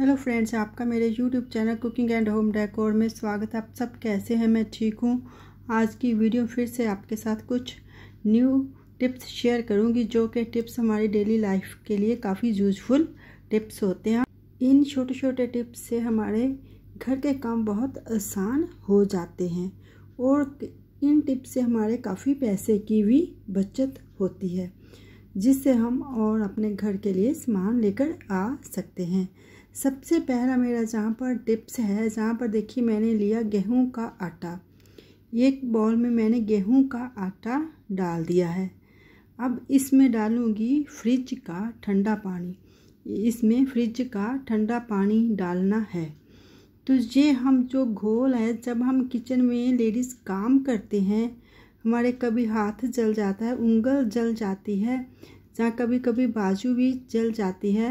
hello friends आपका मेरे YouTube channel cooking and home decor में स्वागत है आप सब कैसे हैं मैं ठीक हूँ आज की वीडियो फिर से आपके साथ कुछ न्यू टिप्स शेयर करूँगी जो कि टिप्स हमारी डेली लाइफ के लिए काफ़ी यूजफुल टिप्स होते हैं इन छोटे छोटे टिप्स से हमारे घर के काम बहुत आसान हो जाते हैं और इन टिप्स से हमारे काफ़ी पैसे की भी बचत होती है जिससे हम और अपने घर के लिए सामान लेकर आ सकते हैं सबसे पहला मेरा जहाँ पर टिप्स है जहाँ पर देखिए मैंने लिया गेहूं का आटा एक बॉल में मैंने गेहूं का आटा डाल दिया है अब इसमें डालूंगी फ्रिज का ठंडा पानी इसमें फ्रिज का ठंडा पानी डालना है तो ये हम जो घोल है जब हम किचन में लेडीज़ काम करते हैं हमारे कभी हाथ जल जाता है उंगल जल जाती है जहाँ कभी कभी बाजू भी जल जाती है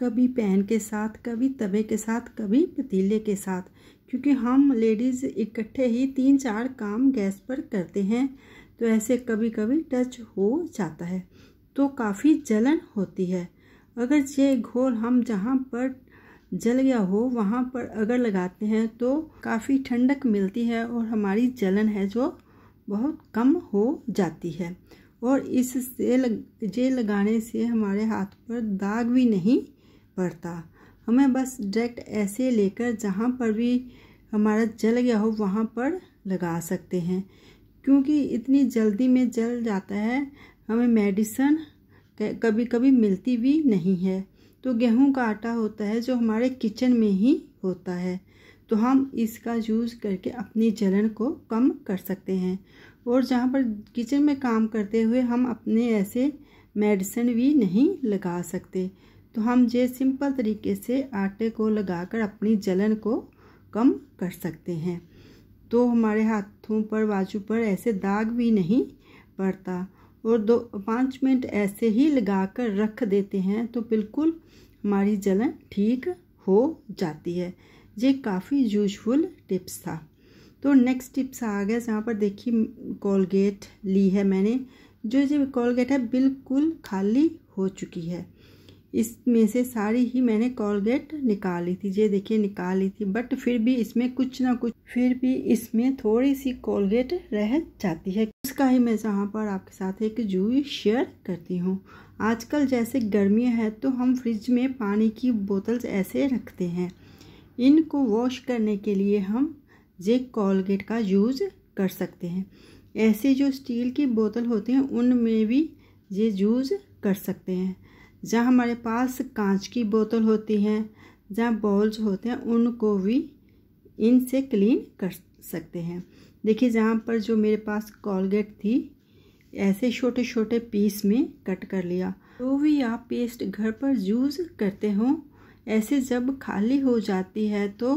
कभी पैन के साथ कभी तवे के साथ कभी पतीले के साथ क्योंकि हम लेडीज़ इकट्ठे ही तीन चार काम गैस पर करते हैं तो ऐसे कभी कभी टच हो जाता है तो काफ़ी जलन होती है अगर ये घोल हम जहाँ पर जल गया हो वहाँ पर अगर लगाते हैं तो काफ़ी ठंडक मिलती है और हमारी जलन है जो बहुत कम हो जाती है और इससे लग ये लगाने से हमारे हाथ पर दाग भी नहीं पड़ता हमें बस डायरेक्ट ऐसे लेकर जहाँ पर भी हमारा जल गया हो वहाँ पर लगा सकते हैं क्योंकि इतनी जल्दी में जल जाता है हमें मेडिसन कभी कभी मिलती भी नहीं है तो गेहूं का आटा होता है जो हमारे किचन में ही होता है तो हम इसका यूज़ करके अपनी जलन को कम कर सकते हैं और जहाँ पर किचन में काम करते हुए हम अपने ऐसे मेडिसिन भी नहीं लगा सकते तो हम ये सिंपल तरीके से आटे को लगाकर अपनी जलन को कम कर सकते हैं तो हमारे हाथों पर बाजू पर ऐसे दाग भी नहीं पड़ता और दो पाँच मिनट ऐसे ही लगा कर रख देते हैं तो बिल्कुल हमारी जलन ठीक हो जाती है ये काफ़ी यूजफुल टिप्स था तो नेक्स्ट टिप्स आ गया जहाँ पर देखिए कोलगेट ली है मैंने जो ये कोलगेट है बिल्कुल खाली हो चुकी है इसमें से सारी ही मैंने कॉलगेट निकाली थी ये देखिए निकाली थी बट फिर भी इसमें कुछ ना कुछ फिर भी इसमें थोड़ी सी कॉलगेट रह जाती है उसका ही मैं जहाँ पर आपके साथ एक जूई शेयर करती हूँ आजकल जैसे गर्मियाँ है तो हम फ्रिज में पानी की बोतल्स ऐसे रखते हैं इनको वॉश करने के लिए हम ये कॉलगेट का यूज़ कर सकते हैं ऐसे जो स्टील की बोतल होती हैं उनमें भी ये यूज़ कर सकते हैं जहाँ हमारे पास कांच की बोतल होती है जहाँ बॉल्स होते हैं उनको भी इनसे क्लीन कर सकते हैं देखिए जहाँ पर जो मेरे पास कॉलगेट थी ऐसे छोटे छोटे पीस में कट कर लिया जो भी आप पेस्ट घर पर यूज़ करते हो ऐसे जब खाली हो जाती है तो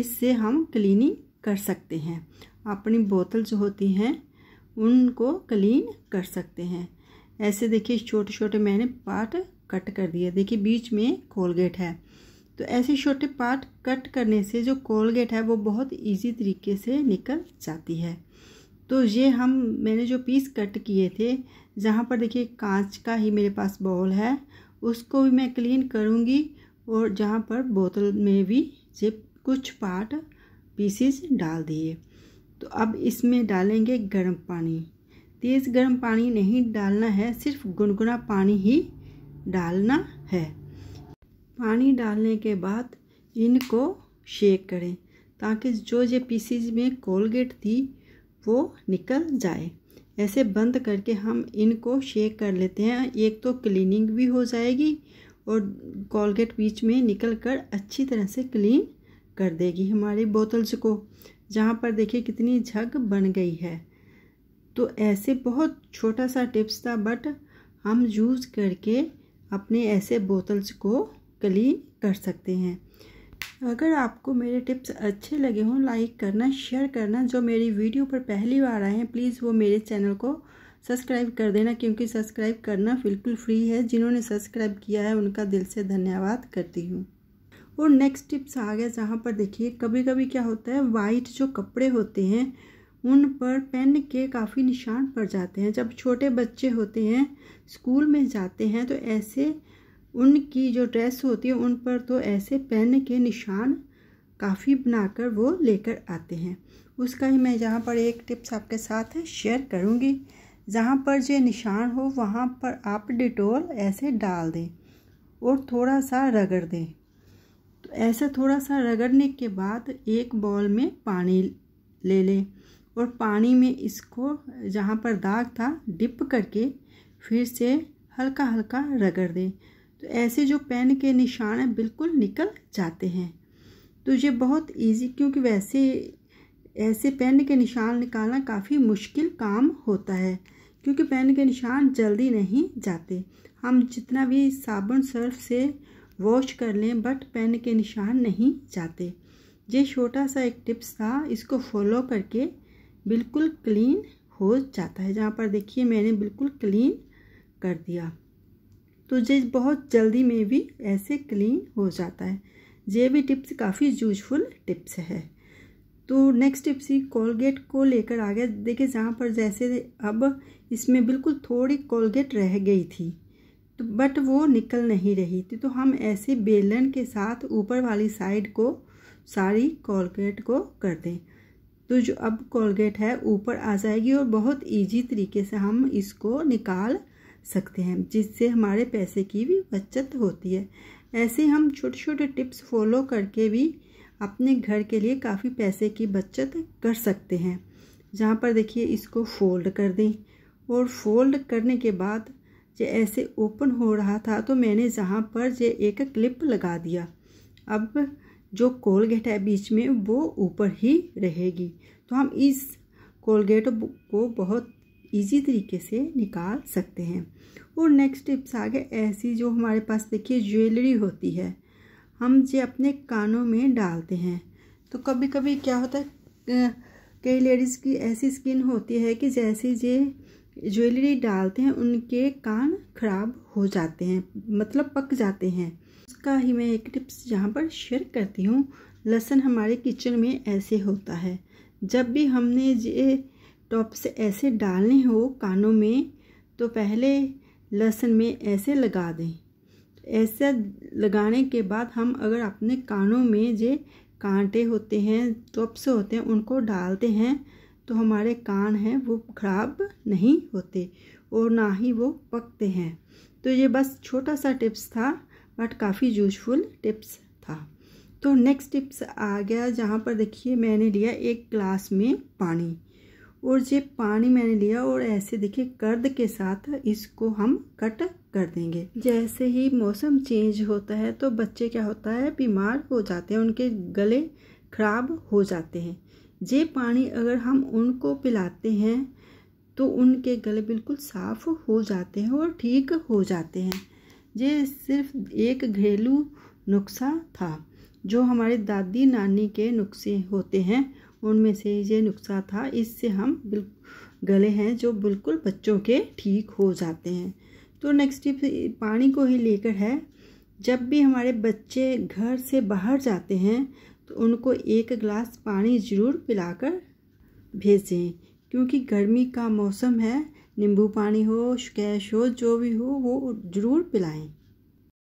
इससे हम क्लीनिंग कर सकते हैं अपनी बोतल जो होती हैं उनको क्लीन कर सकते हैं ऐसे देखिए छोटे छोटे मैंने पार्ट कट कर दिए देखिए बीच में कोलगेट है तो ऐसे छोटे पार्ट कट करने से जो कोलगेट है वो बहुत इजी तरीके से निकल जाती है तो ये हम मैंने जो पीस कट किए थे जहाँ पर देखिए कांच का ही मेरे पास बॉल है उसको भी मैं क्लीन करूँगी और जहाँ पर बोतल में भी ये कुछ पार्ट पीसीस डाल दिए तो अब इसमें डालेंगे गर्म पानी तेज़ गर्म पानी नहीं डालना है सिर्फ गुनगुना पानी ही डालना है पानी डालने के बाद इनको शेक करें ताकि जो ये पीसीज में कोलगेट थी वो निकल जाए ऐसे बंद करके हम इनको शेक कर लेते हैं एक तो क्लीनिंग भी हो जाएगी और कोलगेट बीच में निकल कर अच्छी तरह से क्लीन कर देगी हमारी बोतल्स को जहाँ पर देखिए कितनी झग बन गई है तो ऐसे बहुत छोटा सा टिप्स था बट हम यूज़ करके अपने ऐसे बोतल्स को क्लीन कर सकते हैं अगर आपको मेरे टिप्स अच्छे लगे हों लाइक करना शेयर करना जो मेरी वीडियो पर पहली बार आए हैं प्लीज़ वो मेरे चैनल को सब्सक्राइब कर देना क्योंकि सब्सक्राइब करना बिल्कुल फ्री है जिन्होंने सब्सक्राइब किया है उनका दिल से धन्यवाद करती हूँ और नेक्स्ट टिप्स आ गया जहाँ पर देखिए कभी कभी क्या होता है वाइट जो कपड़े होते हैं उन पर पेन के काफ़ी निशान पड़ जाते हैं जब छोटे बच्चे होते हैं स्कूल में जाते हैं तो ऐसे उनकी जो ड्रेस होती है उन पर तो ऐसे पेन के निशान काफ़ी बनाकर वो लेकर आते हैं उसका ही मैं यहाँ पर एक टिप्स आपके साथ शेयर करूँगी जहाँ पर जो निशान हो वहाँ पर आप डिटोल ऐसे डाल दें और थोड़ा सा रगड़ दें तो ऐसा थोड़ा सा रगड़ने के बाद एक बॉल में पानी ले लें और पानी में इसको जहाँ पर दाग था डिप करके फिर से हल्का हल्का रगड़ दें तो ऐसे जो पेन के निशान हैं बिल्कुल निकल जाते हैं तो ये बहुत इजी क्योंकि वैसे ऐसे पेन के निशान निकालना काफ़ी मुश्किल काम होता है क्योंकि पेन के निशान जल्दी नहीं जाते हम जितना भी साबुन सर्फ से वॉश कर लें बट पेन के निशान नहीं जाते ये छोटा सा एक टिप्स था इसको फॉलो करके बिल्कुल क्लीन हो जाता है जहाँ पर देखिए मैंने बिल्कुल क्लीन कर दिया तो जे बहुत जल्दी में भी ऐसे क्लीन हो जाता है ये भी टिप्स काफ़ी यूजफुल टिप्स है तो नेक्स्ट टिप्स ही कोलगेट को लेकर आ गया देखिए जहाँ पर जैसे अब इसमें बिल्कुल थोड़ी कोलगेट रह गई थी तो बट वो निकल नहीं रही थी तो हम ऐसे बेलन के साथ ऊपर वाली साइड को सारी कोलगेट को कर दें तो जो अब कोलगेट है ऊपर आ जाएगी और बहुत इजी तरीके से हम इसको निकाल सकते हैं जिससे हमारे पैसे की भी बचत होती है ऐसे हम छोटे छोटे टिप्स फॉलो करके भी अपने घर के लिए काफ़ी पैसे की बचत कर सकते हैं जहाँ पर देखिए इसको फोल्ड कर दें और फोल्ड करने के बाद ये ऐसे ओपन हो रहा था तो मैंने जहाँ पर ये एक क्लिप लगा दिया अब जो कोलगेट है बीच में वो ऊपर ही रहेगी तो हम इस कोलगेट को बहुत इजी तरीके से निकाल सकते हैं और नेक्स्ट टिप्स आ गए ऐसी जो हमारे पास देखिए ज्वेलरी होती है हम जो अपने कानों में डालते हैं तो कभी कभी क्या होता है कई लेडीज़ की ऐसी स्किन होती है कि जैसे जे ज्वेलरी डालते हैं उनके कान खराब हो जाते हैं मतलब पक जाते हैं उसका ही मैं एक टिप्स यहाँ पर शेयर करती हूँ लहसन हमारे किचन में ऐसे होता है जब भी हमने ये टॉप्स ऐसे डालने हो कानों में तो पहले लहसन में ऐसे लगा दें ऐसे लगाने के बाद हम अगर अपने कानों में जे कांटे होते हैं टॉप्स होते हैं उनको डालते हैं तो हमारे कान हैं वो ख़राब नहीं होते और ना ही वो पकते हैं तो ये बस छोटा सा टिप्स था बट काफ़ी यूजफुल टिप्स था तो नेक्स्ट टिप्स आ गया जहाँ पर देखिए मैंने लिया एक ग्लास में पानी और ये पानी मैंने लिया और ऐसे देखिए कर्द के साथ इसको हम कट कर देंगे जैसे ही मौसम चेंज होता है तो बच्चे क्या होता है बीमार हो जाते हैं उनके गले खराब हो जाते हैं ये पानी अगर हम उनको पिलाते हैं तो उनके गले बिल्कुल साफ़ हो जाते हैं और ठीक हो जाते हैं ये सिर्फ एक घरेलू नुस्खा था जो हमारे दादी नानी के नुस्खे होते हैं उनमें से ये नुस्खा था इससे हम बिल गले हैं जो बिल्कुल बच्चों के ठीक हो जाते हैं तो नेक्स्ट टिप पानी को ही लेकर है जब भी हमारे बच्चे घर से बाहर जाते हैं तो उनको एक गिलास पानी ज़रूर पिलाकर भेजें क्योंकि गर्मी का मौसम है नींबू पानी हो कैश हो जो भी हो वो ज़रूर पिलाएं